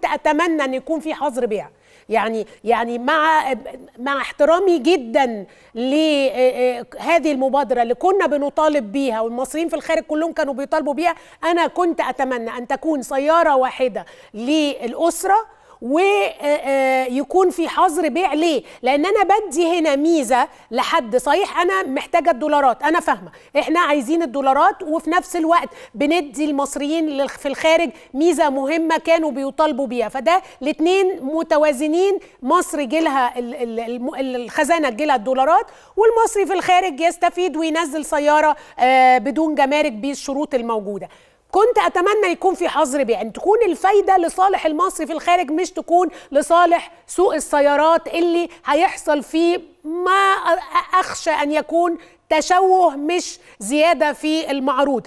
كنت اتمنى ان يكون في حظر بيع يعني يعني مع مع احترامي جدا لهذه آه، آه، المبادره اللي كنا بنطالب بيها والمصريين في الخارج كلهم كانوا بيطالبوا بيها انا كنت اتمنى ان تكون سياره واحده للاسره ويكون في حظر بيع ليه لان انا بدي هنا ميزه لحد صحيح انا محتاجه الدولارات انا فاهمه احنا عايزين الدولارات وفي نفس الوقت بندي المصريين في الخارج ميزه مهمه كانوا بيطالبوا بيها فده الاثنين متوازنين مصر جيلها الخزانه جيلها الدولارات والمصري في الخارج يستفيد وينزل سياره آه، بدون جمارك بالشروط الموجوده كنت اتمنى يكون في حظر بيع يعني تكون الفايده لصالح المصري في الخارج مش تكون لصالح سوق السيارات اللي هيحصل فيه ما اخشى ان يكون تشوه مش زياده في المعروض